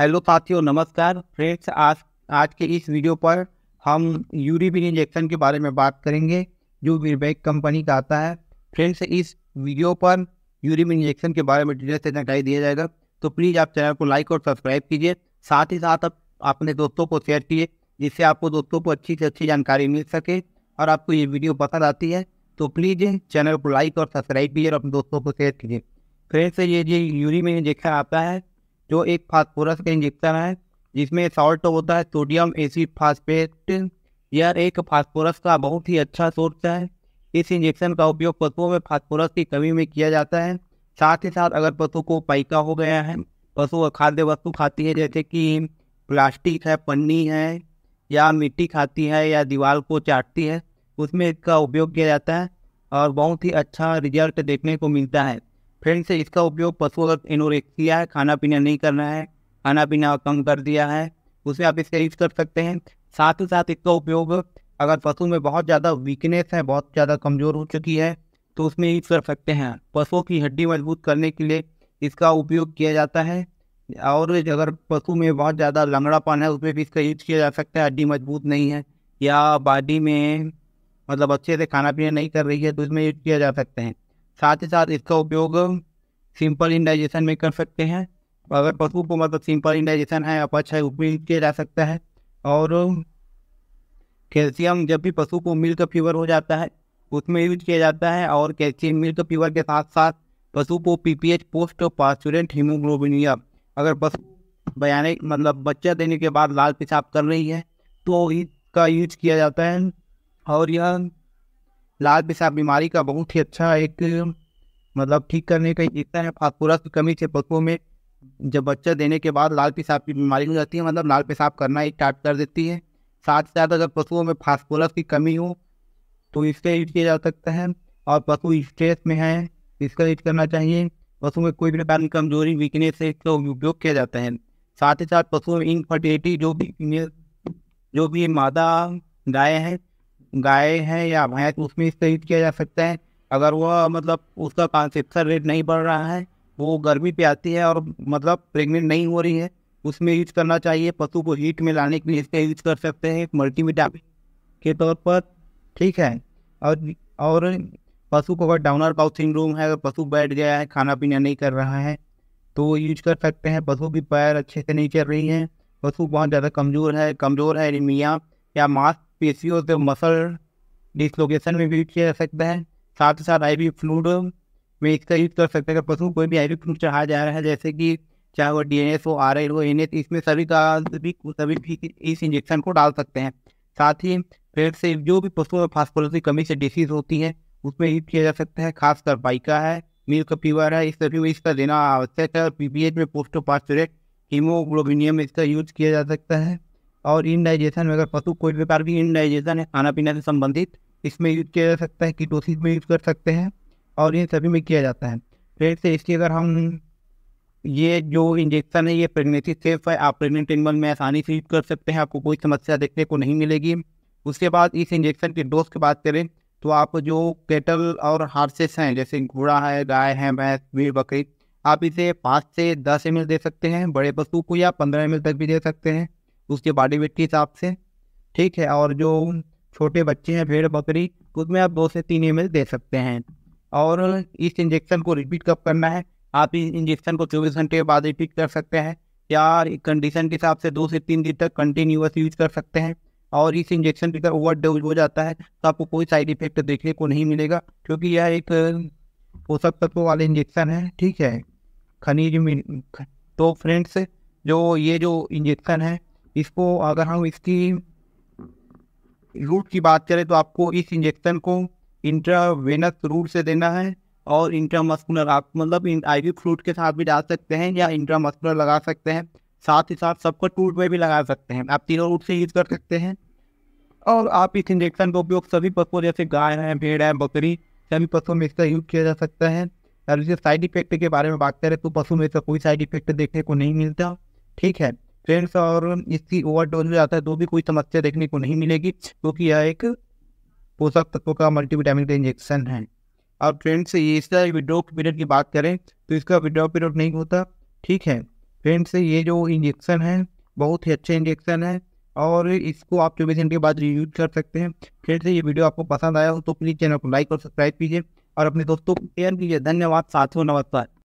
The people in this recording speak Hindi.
हेलो साथियों नमस्कार फ्रेंड्स आज आज के इस वीडियो पर हम यूरिबिन इंजेक्शन के बारे में बात करेंगे जो वीरबैक कंपनी का आता है फ्रेंड्स इस वीडियो पर यूरिबिन इंजेक्शन के बारे में डिटेल से जानकारी दिया जाएगा तो प्लीज़ आप चैनल को लाइक और सब्सक्राइब कीजिए साथ ही साथ आप अपने दोस्तों को शेयर कीजिए जिससे आपको दोस्तों को अच्छी से अच्छी जानकारी मिल सके और आपको ये वीडियो पसंद आती है तो प्लीज़ चैनल को लाइक और सब्सक्राइब कीजिए और अपने दोस्तों को शेयर कीजिए फ्रेंड्स ये जो यूरिबिन इंजेक्शन आता है जो एक फास्फोरस का इंजेक्शन है जिसमें सॉल्ट होता है सोडियम एसिड फास्फेट यह एक फास्फोरस का बहुत ही अच्छा सोर्स है इस इंजेक्शन का उपयोग पशुओं में फास्फोरस की कमी में किया जाता है साथ ही साथ अगर पशु को पैका हो गया है पशु खाद्य वस्तु खाती है जैसे कि प्लास्टिक है पन्नी है या मिट्टी खाती है या दीवार को चाटती है उसमें इसका उपयोग किया जाता है और बहुत ही अच्छा रिजल्ट देखने को मिलता है फ्रेंड से इसका उपयोग पशुओं का पशुगत किया है खाना पीना नहीं करना है खाना पीना कम कर दिया है उसमें आप इसका यूज़ कर सकते हैं साथ ही साथ इसका उपयोग अगर पशु में बहुत ज़्यादा वीकनेस है बहुत ज़्यादा कमज़ोर हो चुकी है तो उसमें यूज़ कर सकते हैं पशुओं की हड्डी मजबूत करने के लिए इसका उपयोग किया जाता है और अगर पशु में बहुत ज़्यादा लंगड़ापन है उसमें भी इसका यूज किया जा सकता है हड्डी मजबूत नहीं है या बॉडी में मतलब अच्छे से खाना पीना नहीं कर रही है तो इसमें यूज किया जा सकते हैं साथ ही साथ इसका उपयोग सिंपल इंडाइजेशन में कर सकते हैं अगर पशु को मतलब सिंपल इंडाइजेशन है अपच है उसमें किया जा सकता है और कैल्शियम जब भी पशु को मिल्क फीवर हो जाता है उसमें यूज किया जाता है और कैल्शियम मिल्क फीवर के साथ साथ पशु को P P H post parturient haemoglobinuria अगर पशु बयाने मतलब बच्चा देने के बाद लाल पेशाब कर रही है तो इसका यूज किया जाता है और यह लाल पेशाब बीमारी का बहुत ही अच्छा एक मतलब ठीक करने का एक है फास्फोरस की कमी से पशुओं में जब बच्चा देने के बाद लाल पेशाब की बीमारी हो जाती है मतलब लाल पेशाब करना एक स्टार्ट कर देती है साथ ही साथ अगर पशुओं में फास्फोरस की कमी हो तो इससे यूज किया जा सकता है और पशु स्ट्रेस में है इसका यूज करना चाहिए पशु में कोई भी प्रकार की कमजोरी वीकनेस से इसका उपयोग किया जाता है साथ ही साथ पशुओं में इनफर्टिलिटी जो भी जो भी मादा गाय हैं गाय है या भैंस उसमें खरीद किया जा सकता है अगर वह मतलब उसका कॉन्सेप्शन रेट नहीं बढ़ रहा है वो गर्मी पे आती है और मतलब प्रेग्नेंट नहीं हो रही है उसमें यूज करना चाहिए पशु को हीट में लाने के लिए इसका यूज कर सकते हैं मल्टी के तौर पर ठीक है और और पशु को अगर डाउनर पाउथ सिंड्रोम है अगर पशु बैठ गया है खाना पीना नहीं कर रहा है तो वो यूज कर सकते हैं पशु भी पैर अच्छे से नहीं चल रही है पशु बहुत ज़्यादा कमज़ोर है कमज़ोर है एनीमिया या मास्क पेशियों से मसल डिसलोकेशन में भी किया जा सकता है साथ ही साथ आईवी फ्लूड में इसका यूज़ कर सकते हैं अगर पशु कोई भी आईवी फ्लूड चढ़ाया जा रहा है जैसे कि चाहे वो डी एन एस हो आर एल हो एन एस इसमें सभी का सभी सभी भी इस इंजेक्शन को डाल सकते हैं साथ ही पेट से जो भी पशुओं में फास्फोरस की कमी से डिसीज होती है उसमें यूज किया जा सकता है खासकर बाइका है मिल्क फीवर है इस सभी में इसका देना आवश्यक है और पी एच में पोस्टोपास्टोरेट हीमोग्लोबिनियम इसका यूज किया जा सकता है और इनडाइजेशन में अगर पशु कोई प्रकार की इनडाइजेशन है खाना पीना से संबंधित इसमें यूज किया जा सकता है कीटोसिस में यूज कर सकते हैं और इन सभी में किया जाता है फिर से इसकी अगर हम ये जो इंजेक्शन है ये प्रेगनेंसी सेफ है आप प्रेगनेंट एनिमल में आसानी से यूज कर सकते हैं आपको कोई समस्या देखने को नहीं मिलेगी उसके बाद इस इंजेक्शन के डोज की बात करें तो आप जो केटल और हार्सेस हैं जैसे घोड़ा है गाय है भैंस भीड़ बकरी आप इसे पाँच से दस एम दे सकते हैं बड़े पशु को या पंद्रह एम तक भी दे सकते हैं उसके बॉडी वेट के हिसाब से ठीक है और जो छोटे बच्चे हैं भेड़ बकरी उसमें आप दो से तीन एम दे सकते हैं और इस इंजेक्शन को रिपीट कब करना है आप इस इंजेक्शन को चौबीस घंटे के बाद रिपीट कर सकते हैं या कंडीशन के हिसाब से दो से तीन दिन तक कंटिन्यूस यूज कर सकते हैं और इस इंजेक्शन की अगर ओवर डोज हो जाता है तो आपको कोई साइड इफेक्ट देखने को नहीं मिलेगा क्योंकि यह एक पोषक तत्वों वाले इंजेक्शन है ठीक है खनिज तो फ्रेंड्स जो ये जो इंजेक्शन है इसको अगर हम इसकी रूट की बात करें तो आपको इस इंजेक्शन को इंट्रावेनस रूट से देना है और इंट्रामस्कुलर आप मतलब इन आई वी फ्रूट के साथ भी डाल सकते हैं या इंट्रामस्कुलर लगा सकते हैं साथ ही साथ सबको टूट में भी लगा सकते हैं आप तीनों रूट से यूज़ कर सकते हैं और आप इस इंजेक्शन का उपयोग सभी पशुओं जैसे गाय हैं भेड़ हैं बकरी सभी पशुओं में इसका यूज किया जा सकता है और जैसे साइड इफेक्ट के बारे में बात करें तो पशु में इसका कोई साइड इफेक्ट देखने को नहीं मिलता ठीक है फ्रेंड्स और इसकी ओवर डोज में जाता है तो भी कोई समस्या देखने को नहीं मिलेगी क्योंकि यह एक पोषक तत्वों का मल्टीविटामिन का इंजेक्शन है और फ्रेंड्स ये इसका विड्रो पीरियड की बात करें तो इसका विड्रो पीरियड नहीं होता ठीक है फ्रेंड्स ये जो इंजेक्शन है बहुत ही अच्छे इंजेक्शन है और इसको आप चौबीस घंटे के बाद यूज कर सकते हैं फ्रेंड्स ये वीडियो आपको पसंद आया हो तो प्लीज़ चैनल को लाइक और सब्सक्राइब कीजिए और अपने दोस्तों को शेयर कीजिए धन्यवाद साथियों नमस्कार